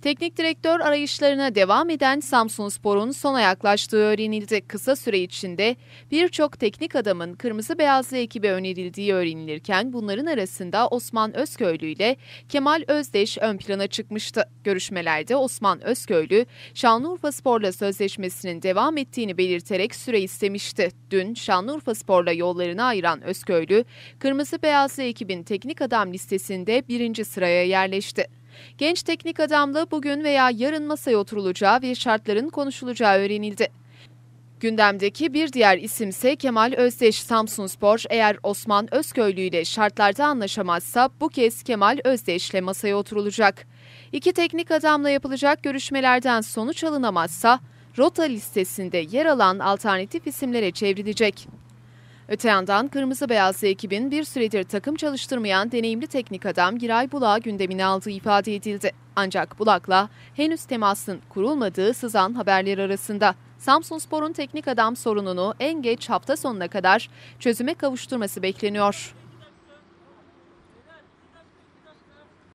Teknik direktör arayışlarına devam eden Samsun Spor'un sona yaklaştığı öğrenildi. Kısa süre içinde birçok teknik adamın kırmızı beyazlı ekibe önerildiği öğrenilirken bunların arasında Osman Özköylü ile Kemal Özdeş ön plana çıkmıştı. Görüşmelerde Osman Özköylü, Şanlıurfa Spor'la sözleşmesinin devam ettiğini belirterek süre istemişti. Dün Şanlıurfa Spor'la yollarını ayıran Özköylü, kırmızı beyazlı ekibin teknik adam listesinde birinci sıraya yerleşti. Genç teknik adamla bugün veya yarın masaya oturulacağı ve şartların konuşulacağı öğrenildi. Gündemdeki bir diğer isim ise Kemal Özdeş Samsunspor eğer Osman Özköylü ile şartlarda anlaşamazsa bu kez Kemal Özdeş ile masaya oturulacak. İki teknik adamla yapılacak görüşmelerden sonuç alınamazsa rota listesinde yer alan alternatif isimlere çevrilecek. Öte yandan Kırmızı beyaz ekibin bir süredir takım çalıştırmayan deneyimli teknik adam Giray Bulak'ı gündemine aldığı ifade edildi. Ancak Bulak'la henüz temasın kurulmadığı sızan haberler arasında. sporun teknik adam sorununu en geç hafta sonuna kadar çözüme kavuşturması bekleniyor.